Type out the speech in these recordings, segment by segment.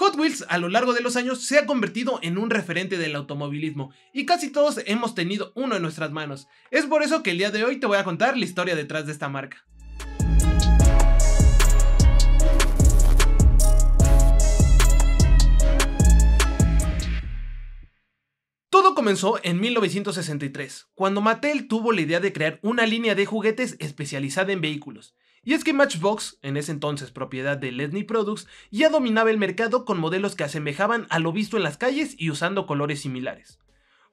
Hot Wheels a lo largo de los años se ha convertido en un referente del automovilismo y casi todos hemos tenido uno en nuestras manos. Es por eso que el día de hoy te voy a contar la historia detrás de esta marca. Todo comenzó en 1963, cuando Mattel tuvo la idea de crear una línea de juguetes especializada en vehículos. Y es que Matchbox, en ese entonces propiedad de Lesney Products, ya dominaba el mercado con modelos que asemejaban a lo visto en las calles y usando colores similares.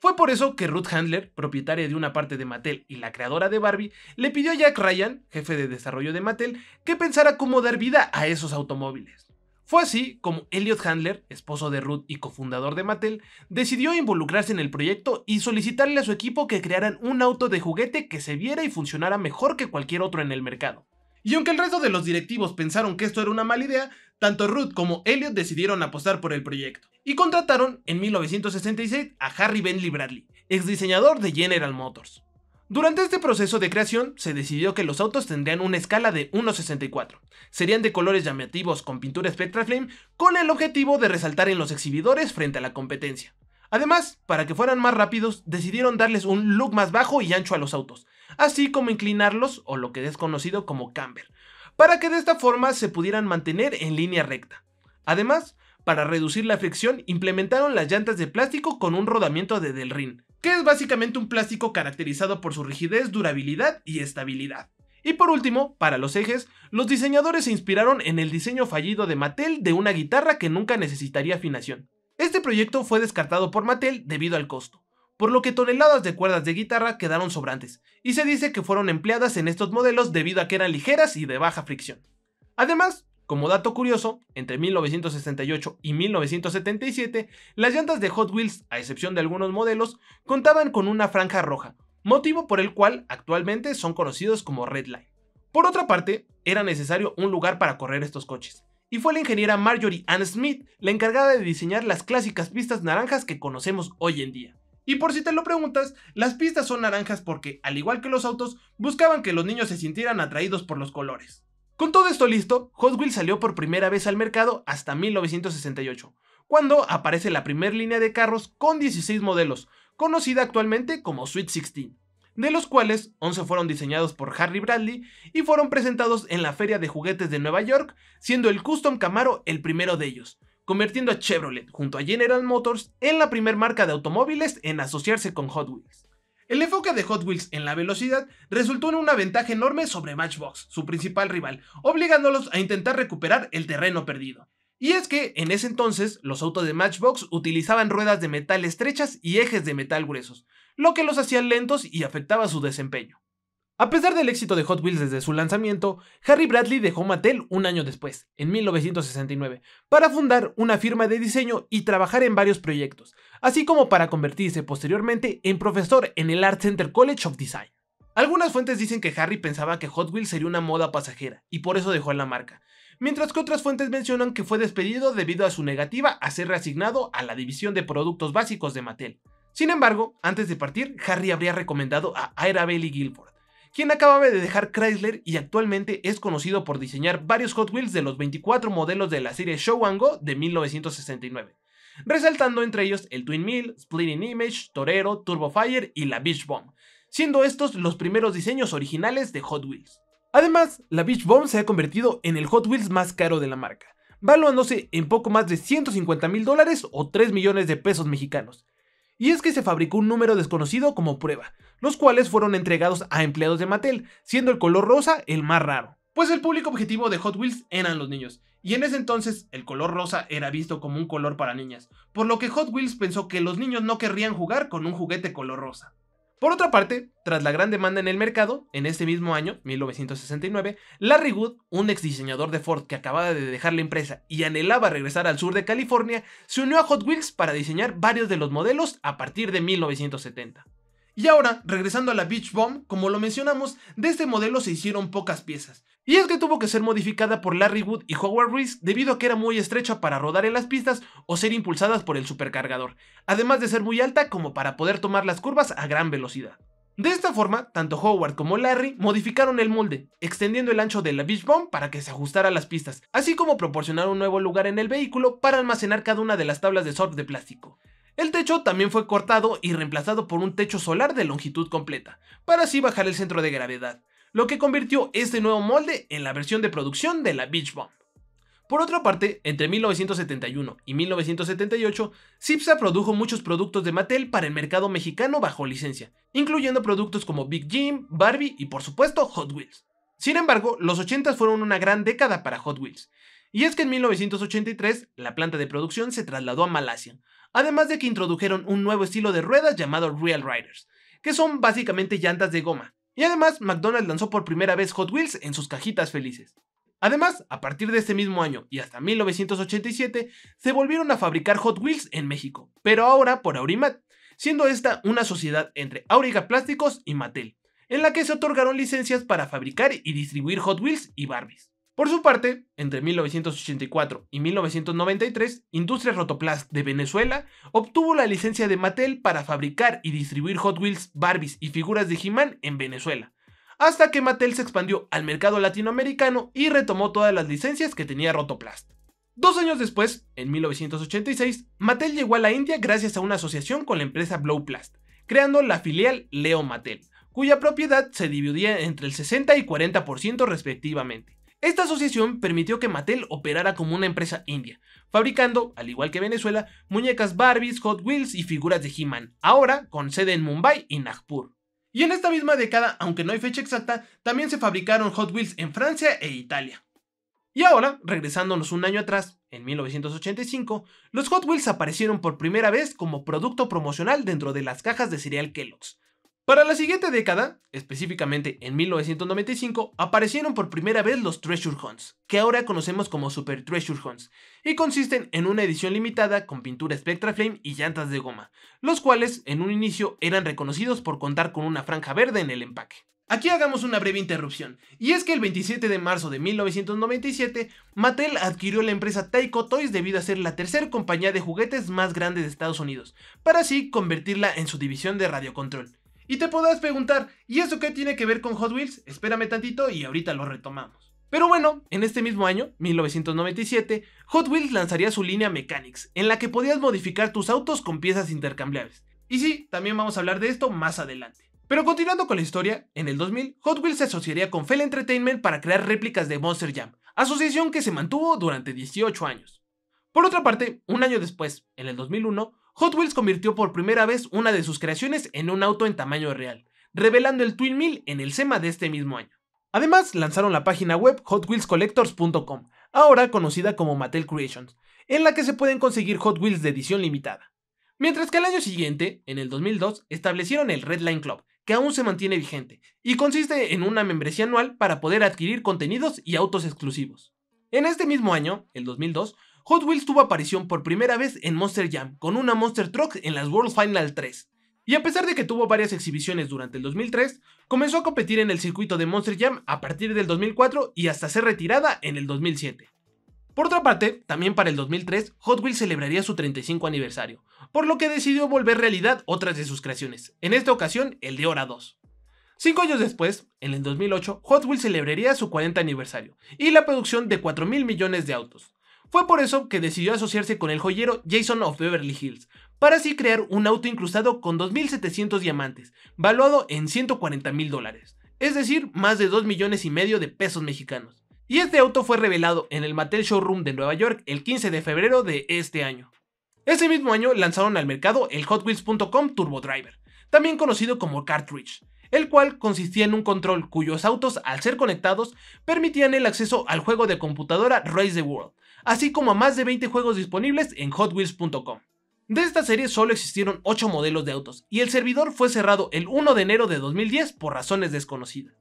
Fue por eso que Ruth Handler, propietaria de una parte de Mattel y la creadora de Barbie, le pidió a Jack Ryan, jefe de desarrollo de Mattel, que pensara cómo dar vida a esos automóviles. Fue así como Elliot Handler, esposo de Ruth y cofundador de Mattel, decidió involucrarse en el proyecto y solicitarle a su equipo que crearan un auto de juguete que se viera y funcionara mejor que cualquier otro en el mercado. Y aunque el resto de los directivos pensaron que esto era una mala idea, tanto Ruth como Elliot decidieron apostar por el proyecto. Y contrataron en 1966 a Harry Bentley Bradley, ex diseñador de General Motors. Durante este proceso de creación se decidió que los autos tendrían una escala de 1.64. Serían de colores llamativos con pintura Spectraflame con el objetivo de resaltar en los exhibidores frente a la competencia. Además, para que fueran más rápidos, decidieron darles un look más bajo y ancho a los autos, así como inclinarlos o lo que es conocido como camber, para que de esta forma se pudieran mantener en línea recta. Además, para reducir la fricción implementaron las llantas de plástico con un rodamiento de delrin, que es básicamente un plástico caracterizado por su rigidez, durabilidad y estabilidad. Y por último, para los ejes, los diseñadores se inspiraron en el diseño fallido de Mattel de una guitarra que nunca necesitaría afinación. Este proyecto fue descartado por Mattel debido al costo por lo que toneladas de cuerdas de guitarra quedaron sobrantes, y se dice que fueron empleadas en estos modelos debido a que eran ligeras y de baja fricción. Además, como dato curioso, entre 1968 y 1977, las llantas de Hot Wheels, a excepción de algunos modelos, contaban con una franja roja, motivo por el cual actualmente son conocidos como Red Line. Por otra parte, era necesario un lugar para correr estos coches, y fue la ingeniera Marjorie Ann Smith la encargada de diseñar las clásicas pistas naranjas que conocemos hoy en día. Y por si te lo preguntas, las pistas son naranjas porque, al igual que los autos, buscaban que los niños se sintieran atraídos por los colores. Con todo esto listo, Hot Wheels salió por primera vez al mercado hasta 1968, cuando aparece la primera línea de carros con 16 modelos, conocida actualmente como Sweet 16, de los cuales 11 fueron diseñados por Harry Bradley y fueron presentados en la Feria de Juguetes de Nueva York, siendo el Custom Camaro el primero de ellos, convirtiendo a Chevrolet junto a General Motors en la primera marca de automóviles en asociarse con Hot Wheels. El enfoque de Hot Wheels en la velocidad resultó en una ventaja enorme sobre Matchbox, su principal rival, obligándolos a intentar recuperar el terreno perdido. Y es que en ese entonces los autos de Matchbox utilizaban ruedas de metal estrechas y ejes de metal gruesos, lo que los hacía lentos y afectaba su desempeño. A pesar del éxito de Hot Wheels desde su lanzamiento, Harry Bradley dejó Mattel un año después, en 1969, para fundar una firma de diseño y trabajar en varios proyectos, así como para convertirse posteriormente en profesor en el Art Center College of Design. Algunas fuentes dicen que Harry pensaba que Hot Wheels sería una moda pasajera, y por eso dejó la marca, mientras que otras fuentes mencionan que fue despedido debido a su negativa a ser reasignado a la división de productos básicos de Mattel. Sin embargo, antes de partir, Harry habría recomendado a Ira Bailey Guilford, quien acababa de dejar Chrysler y actualmente es conocido por diseñar varios Hot Wheels de los 24 modelos de la serie Show de 1969, resaltando entre ellos el Twin Mill, Splitting Image, Torero, Turbo Fire y la Beach Bomb, siendo estos los primeros diseños originales de Hot Wheels. Además, la Beach Bomb se ha convertido en el Hot Wheels más caro de la marca, valuándose en poco más de 150 mil dólares o 3 millones de pesos mexicanos, y es que se fabricó un número desconocido como prueba, los cuales fueron entregados a empleados de Mattel, siendo el color rosa el más raro. Pues el público objetivo de Hot Wheels eran los niños, y en ese entonces el color rosa era visto como un color para niñas, por lo que Hot Wheels pensó que los niños no querrían jugar con un juguete color rosa. Por otra parte, tras la gran demanda en el mercado, en este mismo año, 1969, Larry Wood, un ex diseñador de Ford que acababa de dejar la empresa y anhelaba regresar al sur de California, se unió a Hot Wheels para diseñar varios de los modelos a partir de 1970. Y ahora, regresando a la Beach Bomb, como lo mencionamos, de este modelo se hicieron pocas piezas. Y es que tuvo que ser modificada por Larry Wood y Howard Reese debido a que era muy estrecha para rodar en las pistas o ser impulsadas por el supercargador, además de ser muy alta como para poder tomar las curvas a gran velocidad. De esta forma, tanto Howard como Larry modificaron el molde, extendiendo el ancho de la Beach Bomb para que se ajustara a las pistas, así como proporcionar un nuevo lugar en el vehículo para almacenar cada una de las tablas de surf de plástico. El techo también fue cortado y reemplazado por un techo solar de longitud completa, para así bajar el centro de gravedad, lo que convirtió este nuevo molde en la versión de producción de la Beach Bomb. Por otra parte, entre 1971 y 1978, Zipsa produjo muchos productos de Mattel para el mercado mexicano bajo licencia, incluyendo productos como Big Jim, Barbie y por supuesto Hot Wheels. Sin embargo, los 80 fueron una gran década para Hot Wheels, y es que en 1983 la planta de producción se trasladó a Malasia, además de que introdujeron un nuevo estilo de ruedas llamado Real Riders, que son básicamente llantas de goma. Y además McDonald's lanzó por primera vez Hot Wheels en sus cajitas felices. Además, a partir de este mismo año y hasta 1987, se volvieron a fabricar Hot Wheels en México, pero ahora por Aurimat, siendo esta una sociedad entre Auriga Plásticos y Mattel, en la que se otorgaron licencias para fabricar y distribuir Hot Wheels y Barbies. Por su parte, entre 1984 y 1993, Industrias Rotoplast de Venezuela obtuvo la licencia de Mattel para fabricar y distribuir Hot Wheels, Barbies y figuras de He-Man en Venezuela, hasta que Mattel se expandió al mercado latinoamericano y retomó todas las licencias que tenía Rotoplast. Dos años después, en 1986, Mattel llegó a la India gracias a una asociación con la empresa Blowplast, creando la filial Leo Mattel, cuya propiedad se dividía entre el 60 y 40% respectivamente. Esta asociación permitió que Mattel operara como una empresa india, fabricando, al igual que Venezuela, muñecas Barbies, Hot Wheels y figuras de He-Man, ahora con sede en Mumbai y Nagpur. Y en esta misma década, aunque no hay fecha exacta, también se fabricaron Hot Wheels en Francia e Italia. Y ahora, regresándonos un año atrás, en 1985, los Hot Wheels aparecieron por primera vez como producto promocional dentro de las cajas de cereal Kellogg's, para la siguiente década, específicamente en 1995, aparecieron por primera vez los Treasure Hunts, que ahora conocemos como Super Treasure Hunts, y consisten en una edición limitada con pintura Flame y llantas de goma, los cuales en un inicio eran reconocidos por contar con una franja verde en el empaque. Aquí hagamos una breve interrupción, y es que el 27 de marzo de 1997, Mattel adquirió la empresa Taiko Toys debido a ser la tercera compañía de juguetes más grande de Estados Unidos, para así convertirla en su división de radiocontrol. Y te podrás preguntar, ¿y eso qué tiene que ver con Hot Wheels? Espérame tantito y ahorita lo retomamos. Pero bueno, en este mismo año, 1997, Hot Wheels lanzaría su línea Mechanics, en la que podías modificar tus autos con piezas intercambiables. Y sí, también vamos a hablar de esto más adelante. Pero continuando con la historia, en el 2000, Hot Wheels se asociaría con Fell Entertainment para crear réplicas de Monster Jam, asociación que se mantuvo durante 18 años. Por otra parte, un año después, en el 2001, Hot Wheels convirtió por primera vez una de sus creaciones en un auto en tamaño real, revelando el Twin Mill en el SEMA de este mismo año. Además, lanzaron la página web hotwheelscollectors.com, ahora conocida como Mattel Creations, en la que se pueden conseguir Hot Wheels de edición limitada. Mientras que al año siguiente, en el 2002, establecieron el Red Line Club, que aún se mantiene vigente, y consiste en una membresía anual para poder adquirir contenidos y autos exclusivos. En este mismo año, el 2002, Hot Wheels tuvo aparición por primera vez en Monster Jam, con una Monster Truck en las World Final 3. Y a pesar de que tuvo varias exhibiciones durante el 2003, comenzó a competir en el circuito de Monster Jam a partir del 2004 y hasta ser retirada en el 2007. Por otra parte, también para el 2003, Hot Wheels celebraría su 35 aniversario, por lo que decidió volver realidad otras de sus creaciones, en esta ocasión el de Hora 2. Cinco años después, en el 2008, Hot Wheels celebraría su 40 aniversario y la producción de 4 mil millones de autos, fue por eso que decidió asociarse con el joyero Jason of Beverly Hills, para así crear un auto incrustado con 2.700 diamantes, valuado en 140 mil dólares, es decir, más de 2 millones y medio de pesos mexicanos. Y este auto fue revelado en el Mattel Showroom de Nueva York el 15 de febrero de este año. Ese mismo año lanzaron al mercado el Hotwheels.com Turbo Driver, también conocido como Cartridge, el cual consistía en un control cuyos autos, al ser conectados, permitían el acceso al juego de computadora Race the World, así como a más de 20 juegos disponibles en hotwheels.com. De esta serie solo existieron 8 modelos de autos y el servidor fue cerrado el 1 de enero de 2010 por razones desconocidas.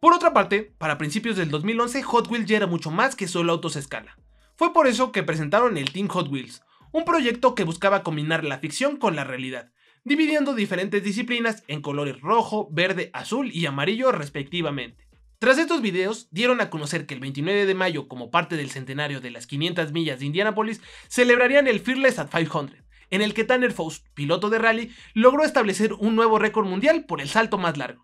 Por otra parte, para principios del 2011 Hot Wheels ya era mucho más que solo autos a escala. Fue por eso que presentaron el Team Hot Wheels, un proyecto que buscaba combinar la ficción con la realidad, dividiendo diferentes disciplinas en colores rojo, verde, azul y amarillo respectivamente. Tras estos videos, dieron a conocer que el 29 de mayo, como parte del centenario de las 500 millas de Indianapolis, celebrarían el Fearless at 500, en el que Tanner Faust, piloto de rally, logró establecer un nuevo récord mundial por el salto más largo.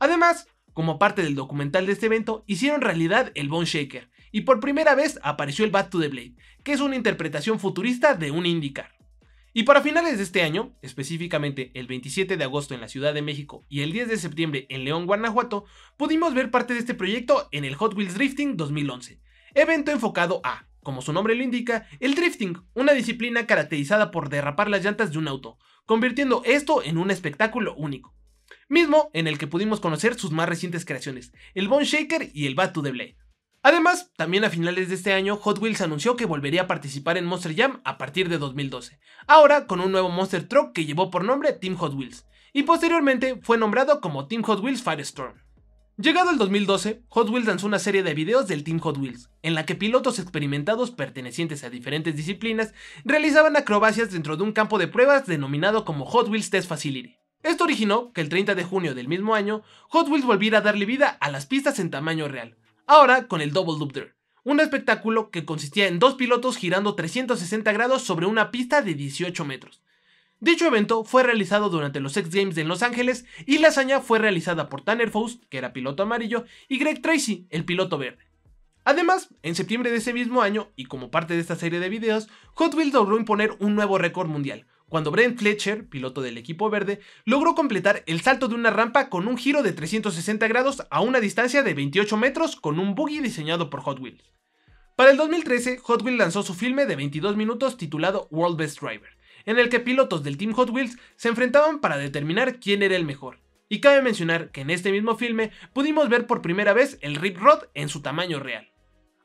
Además, como parte del documental de este evento, hicieron realidad el Bone Shaker, y por primera vez apareció el Bat to the Blade, que es una interpretación futurista de un IndyCar. Y para finales de este año, específicamente el 27 de agosto en la Ciudad de México y el 10 de septiembre en León, Guanajuato, pudimos ver parte de este proyecto en el Hot Wheels Drifting 2011, evento enfocado a, como su nombre lo indica, el drifting, una disciplina caracterizada por derrapar las llantas de un auto, convirtiendo esto en un espectáculo único. Mismo en el que pudimos conocer sus más recientes creaciones, el Bone Shaker y el Bat to the Blade. Además, también a finales de este año, Hot Wheels anunció que volvería a participar en Monster Jam a partir de 2012, ahora con un nuevo Monster Truck que llevó por nombre Team Hot Wheels, y posteriormente fue nombrado como Team Hot Wheels Firestorm. Llegado el 2012, Hot Wheels lanzó una serie de videos del Team Hot Wheels, en la que pilotos experimentados pertenecientes a diferentes disciplinas realizaban acrobacias dentro de un campo de pruebas denominado como Hot Wheels Test Facility. Esto originó que el 30 de junio del mismo año, Hot Wheels volviera a darle vida a las pistas en tamaño real, ahora con el Double Loop Dirt, un espectáculo que consistía en dos pilotos girando 360 grados sobre una pista de 18 metros. Dicho evento fue realizado durante los X Games en Los Ángeles y la hazaña fue realizada por Tanner Faust, que era piloto amarillo, y Greg Tracy, el piloto verde. Además, en septiembre de ese mismo año, y como parte de esta serie de videos, Hot Wheels logró imponer un nuevo récord mundial, cuando Brent Fletcher, piloto del equipo verde, logró completar el salto de una rampa con un giro de 360 grados a una distancia de 28 metros con un buggy diseñado por Hot Wheels. Para el 2013, Hot Wheels lanzó su filme de 22 minutos titulado World Best Driver, en el que pilotos del Team Hot Wheels se enfrentaban para determinar quién era el mejor. Y cabe mencionar que en este mismo filme pudimos ver por primera vez el Rip Rod en su tamaño real.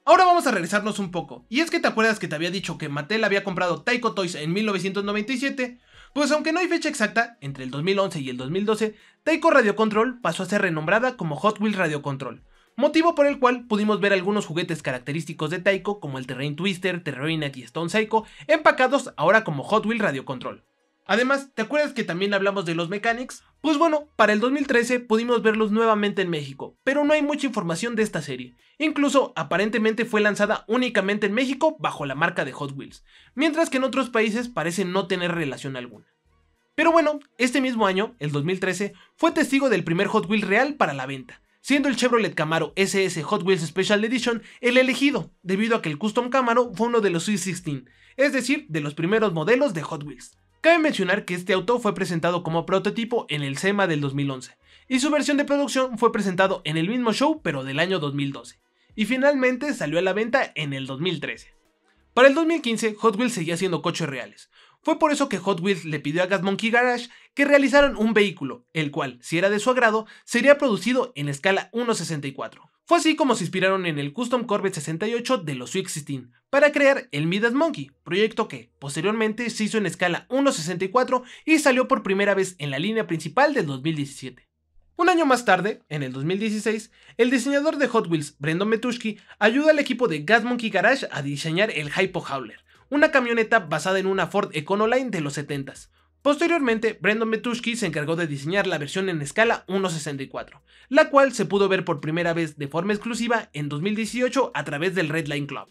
Ahora vamos a regresarnos un poco, y es que te acuerdas que te había dicho que Mattel había comprado Taiko Toys en 1997, pues aunque no hay fecha exacta, entre el 2011 y el 2012, Taiko Radio Control pasó a ser renombrada como Hot Wheels Radio Control, motivo por el cual pudimos ver algunos juguetes característicos de Taiko como el Terrain Twister, Terrain y Stone Psycho, empacados ahora como Hot Wheels Radio Control. Además, ¿te acuerdas que también hablamos de los Mechanics? Pues bueno, para el 2013 pudimos verlos nuevamente en México, pero no hay mucha información de esta serie. Incluso, aparentemente fue lanzada únicamente en México bajo la marca de Hot Wheels, mientras que en otros países parece no tener relación alguna. Pero bueno, este mismo año, el 2013, fue testigo del primer Hot Wheels real para la venta, siendo el Chevrolet Camaro SS Hot Wheels Special Edition el elegido, debido a que el Custom Camaro fue uno de los C16, es decir, de los primeros modelos de Hot Wheels. Cabe mencionar que este auto fue presentado como prototipo en el SEMA del 2011 y su versión de producción fue presentado en el mismo show pero del año 2012 y finalmente salió a la venta en el 2013. Para el 2015 Hot Wheels seguía haciendo coches reales. Fue por eso que Hot Wheels le pidió a Gas Monkey Garage que realizaron un vehículo, el cual, si era de su agrado, sería producido en escala 1.64. Fue así como se inspiraron en el Custom Corvette 68 de los Sixteen para crear el Midas Monkey, proyecto que posteriormente se hizo en escala 1.64 y salió por primera vez en la línea principal del 2017. Un año más tarde, en el 2016, el diseñador de Hot Wheels, Brendan Metushki, ayuda al equipo de Gas Monkey Garage a diseñar el Hypo Howler, una camioneta basada en una Ford Econoline de los 70s, Posteriormente, Brandon Metushki se encargó de diseñar la versión en escala 1.64, la cual se pudo ver por primera vez de forma exclusiva en 2018 a través del Redline Club.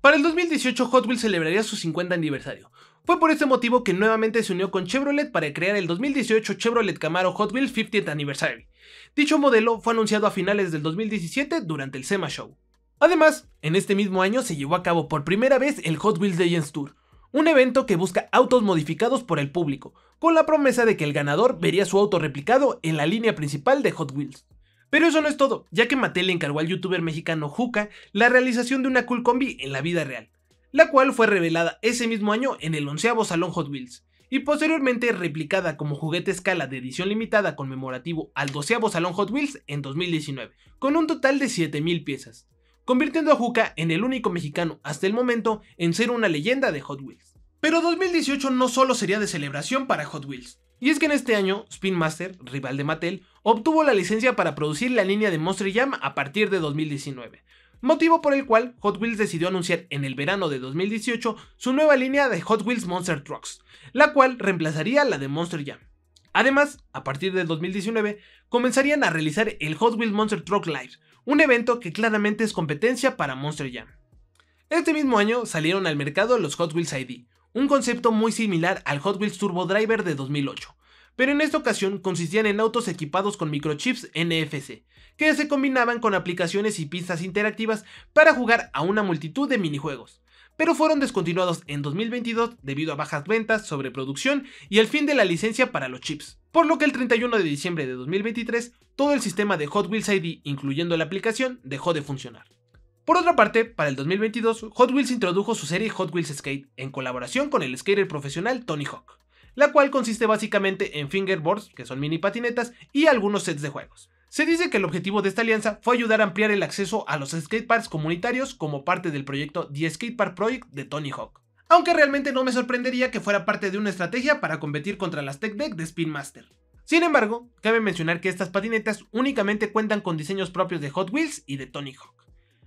Para el 2018 Hot Wheels celebraría su 50 aniversario. Fue por este motivo que nuevamente se unió con Chevrolet para crear el 2018 Chevrolet Camaro Hot Wheels 50th Anniversary. Dicho modelo fue anunciado a finales del 2017 durante el SEMA Show. Además, en este mismo año se llevó a cabo por primera vez el Hot Wheels Legends Tour, un evento que busca autos modificados por el público, con la promesa de que el ganador vería su auto replicado en la línea principal de Hot Wheels. Pero eso no es todo, ya que Mattel encargó al youtuber mexicano Juca la realización de una cool combi en la vida real, la cual fue revelada ese mismo año en el onceavo Salón Hot Wheels, y posteriormente replicada como juguete escala de edición limitada conmemorativo al 12 Salón Hot Wheels en 2019, con un total de 7.000 piezas convirtiendo a Juca en el único mexicano hasta el momento en ser una leyenda de Hot Wheels. Pero 2018 no solo sería de celebración para Hot Wheels, y es que en este año, Spin Master, rival de Mattel, obtuvo la licencia para producir la línea de Monster Jam a partir de 2019, motivo por el cual Hot Wheels decidió anunciar en el verano de 2018 su nueva línea de Hot Wheels Monster Trucks, la cual reemplazaría la de Monster Jam. Además, a partir de 2019, comenzarían a realizar el Hot Wheels Monster Truck Live, un evento que claramente es competencia para Monster Jam. Este mismo año salieron al mercado los Hot Wheels ID, un concepto muy similar al Hot Wheels Turbo Driver de 2008, pero en esta ocasión consistían en autos equipados con microchips NFC, que se combinaban con aplicaciones y pistas interactivas para jugar a una multitud de minijuegos pero fueron descontinuados en 2022 debido a bajas ventas, sobreproducción y el fin de la licencia para los chips. Por lo que el 31 de diciembre de 2023, todo el sistema de Hot Wheels ID, incluyendo la aplicación, dejó de funcionar. Por otra parte, para el 2022, Hot Wheels introdujo su serie Hot Wheels Skate en colaboración con el skater profesional Tony Hawk, la cual consiste básicamente en fingerboards, que son mini patinetas, y algunos sets de juegos. Se dice que el objetivo de esta alianza fue ayudar a ampliar el acceso a los skateparks comunitarios como parte del proyecto The Skatepark Project de Tony Hawk. Aunque realmente no me sorprendería que fuera parte de una estrategia para competir contra las Tech Deck de Spin Master. Sin embargo, cabe mencionar que estas patinetas únicamente cuentan con diseños propios de Hot Wheels y de Tony Hawk.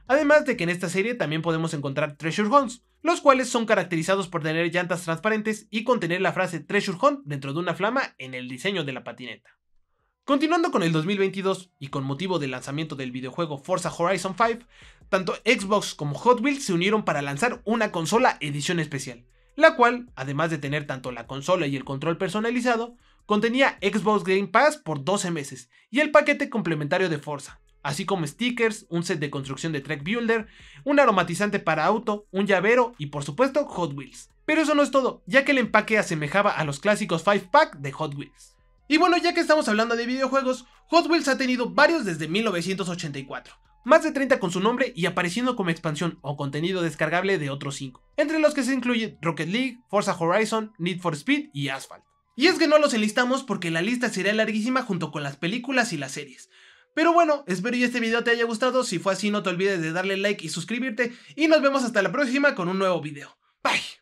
Además de que en esta serie también podemos encontrar Treasure Hunts, los cuales son caracterizados por tener llantas transparentes y contener la frase Treasure Hunt dentro de una flama en el diseño de la patineta. Continuando con el 2022 y con motivo del lanzamiento del videojuego Forza Horizon 5, tanto Xbox como Hot Wheels se unieron para lanzar una consola edición especial, la cual, además de tener tanto la consola y el control personalizado, contenía Xbox Game Pass por 12 meses y el paquete complementario de Forza, así como stickers, un set de construcción de track builder, un aromatizante para auto, un llavero y por supuesto Hot Wheels. Pero eso no es todo, ya que el empaque asemejaba a los clásicos 5-pack de Hot Wheels. Y bueno, ya que estamos hablando de videojuegos, Hot Wheels ha tenido varios desde 1984, más de 30 con su nombre y apareciendo como expansión o contenido descargable de otros 5, entre los que se incluyen Rocket League, Forza Horizon, Need for Speed y Asphalt. Y es que no los enlistamos porque la lista sería larguísima junto con las películas y las series. Pero bueno, espero y este video te haya gustado, si fue así no te olvides de darle like y suscribirte y nos vemos hasta la próxima con un nuevo video. Bye.